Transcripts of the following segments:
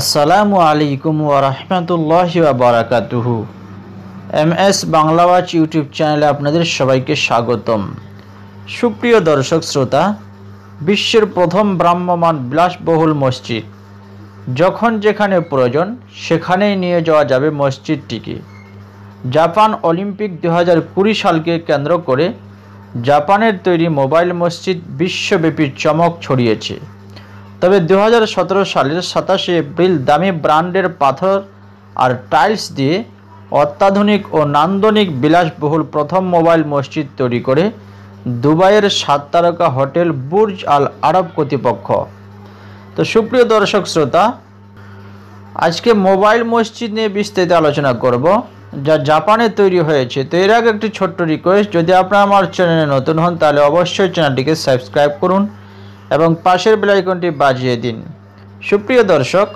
আসসালামু আলাইকুম ওরহমতুল্লাহ বারাকাতুহু এম এস বাংলাওয়াচ ইউটিউব চ্যানেলে আপনাদের সবাইকে স্বাগতম সুপ্রিয় দর্শক শ্রোতা বিশ্বের প্রথম ব্রাহ্মমান বিলাসবহুল মসজিদ যখন যেখানে প্রয়োজন সেখানেই নিয়ে যাওয়া যাবে মসজিদটিকে জাপান অলিম্পিক দু হাজার কুড়ি সালকে কেন্দ্র করে জাপানের তৈরি মোবাইল মসজিদ বিশ্বব্যাপী চমক ছড়িয়েছে তবে দু সালের সাতাশে এপ্রিল দামি ব্র্যান্ডের পাথর আর টাইলস দিয়ে অত্যাধুনিক ও নান্দনিক বিলাসবহুল প্রথম মোবাইল মসজিদ তৈরি করে দুবাইয়ের সাত তারকা হোটেল বুর্জ আল আরব কর্তৃপক্ষ তো সুপ্রিয় দর্শক শ্রোতা আজকে মোবাইল মসজিদ নিয়ে বিস্তারিত আলোচনা করব যা জাপানে তৈরি হয়েছে তো এর আগে একটি ছোট্ট রিকোয়েস্ট যদি আপনারা আমার চ্যানেলে নতুন হন তাহলে অবশ্যই চ্যানেলটিকে সাবস্ক্রাইব করুন এবং পাশের বেলাইকনটি বাজিয়ে দিন সুপ্রিয় দর্শক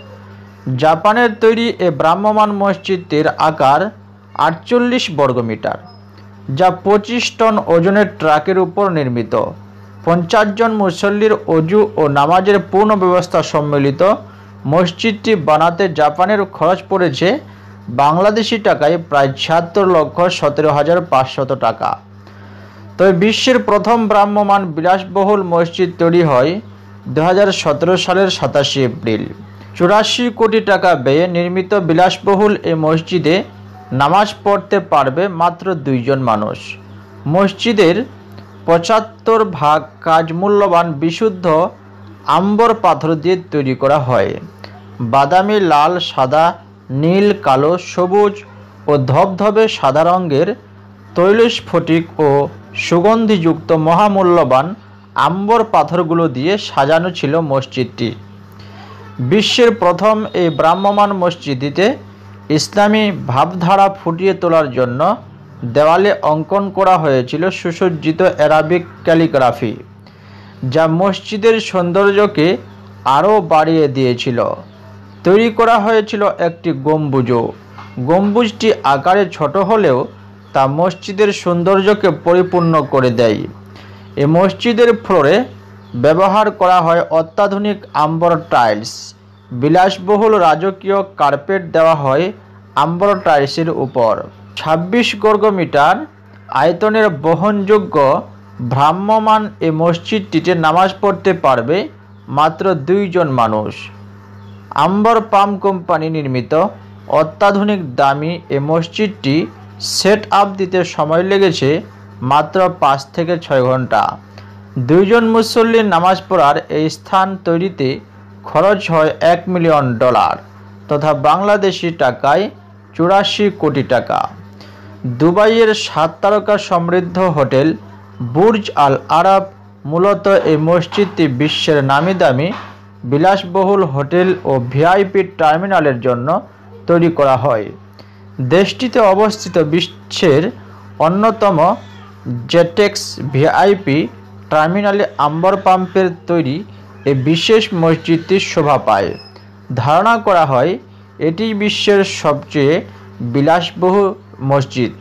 জাপানের তৈরি এ ব্রাহ্মমান মসজিদটির আকার আটচল্লিশ বর্গমিটার যা পঁচিশ টন ওজনের ট্রাকের উপর নির্মিত পঞ্চাশ জন মুসল্লির অজু ও নামাজের পূর্ণ ব্যবস্থা সম্মিলিত মসজিদটি বানাতে জাপানের খরচ পড়েছে বাংলাদেশি টাকায় প্রায় ছিয়াত্তর লক্ষ সতেরো হাজার পাঁচশত টাকা তবে বিশ্বের প্রথম ব্রাহ্মমান বিলাসবহুল মসজিদ তৈরি হয় দু সালের সাতাশে এপ্রিল চুরাশি কোটি টাকা ব্যয়ে নির্মিত বিলাসবহুল এই মসজিদে নামাজ পড়তে পারবে মাত্র দুইজন মানুষ মসজিদের পঁচাত্তর ভাগ কাজ মূল্যবান বিশুদ্ধ আম্বর পাথর দিয়ে তৈরি করা হয় বাদামি লাল সাদা নীল কালো সবুজ ও ধবধবে সাদা রঙের তৈলস্ফটিক ও সুগন্ধিযুক্ত মহামূল্যবান আম্বর পাথরগুলো দিয়ে সাজানো ছিল মসজিদটি বিশ্বের প্রথম এই ব্রাহ্মমান মসজিদটিতে ইসলামী ভাবধারা ফুটিয়ে তোলার জন্য দেওয়ালে অঙ্কন করা হয়েছিল সুসজ্জিত অ্যারাবিক ক্যালিগ্রাফি যা মসজিদের সৌন্দর্যকে আরও বাড়িয়ে দিয়েছিল তৈরি করা হয়েছিল একটি গম্বুজও গম্বুজটি আকারে ছোট হলেও তা মসজিদের সৌন্দর্যকে পরিপূর্ণ করে দেয় এ মসজিদের ফ্লোরে ব্যবহার করা হয় অত্যাধুনিক আম্বর টাইলস বিলাসবহুল রাজকীয় কার্পেট দেওয়া হয় আম্বর টাইলসের উপর ২৬ বর্গমিটার আয়তনের বহনযোগ্য ভ্রাম্যমান এ মসজিদটিতে নামাজ পড়তে পারবে মাত্র দুইজন মানুষ আম্বর পাম কোম্পানি নির্মিত অত্যাধুনিক দামি এ মসজিদটি সেট আপ দিতে সময় লেগেছে মাত্র পাঁচ থেকে ছয় ঘন্টা দুইজন মুসল্লির নামাজ পড়ার এই স্থান তৈরিতে খরচ হয় এক মিলিয়ন ডলার তথা বাংলাদেশি টাকায় চুরাশি কোটি টাকা দুবাইয়ের সাত তারকা সমৃদ্ধ হোটেল বুর্জ আল আরব মূলত এই মসজিদটি বিশ্বের নামি দামি বিলাসবহুল হোটেল ও ভিআইপি টার্মিনালের জন্য তৈরি করা হয় দেশটিতে অবস্থিত বিশ্বের অন্যতম জেটেক্স ভিআইপি টার্মিনালে আম্বর পাম্পের তৈরি এ বিশেষ মসজিদটি শোভা পায় ধারণা করা হয় এটি বিশ্বের সবচেয়ে বিলাসবহুল মসজিদ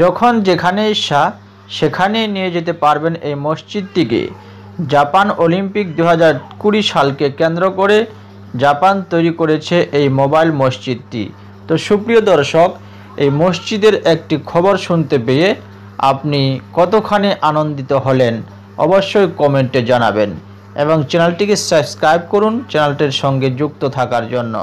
যখন যেখানে ইচ্ছা সেখানে নিয়ে যেতে পারবেন এই মসজিদটিকে জাপান অলিম্পিক দু কুড়ি সালকে কেন্দ্র করে জাপান তৈরি করেছে এই মোবাইল মসজিদটি তো সুপ্রিয় দর্শক এই মসজিদের একটি খবর শুনতে পেয়ে আপনি কতখানি আনন্দিত হলেন অবশ্যই কমেন্টে জানাবেন এবং চ্যানেলটিকে সাবস্ক্রাইব করুন চ্যানেলটির সঙ্গে যুক্ত থাকার জন্য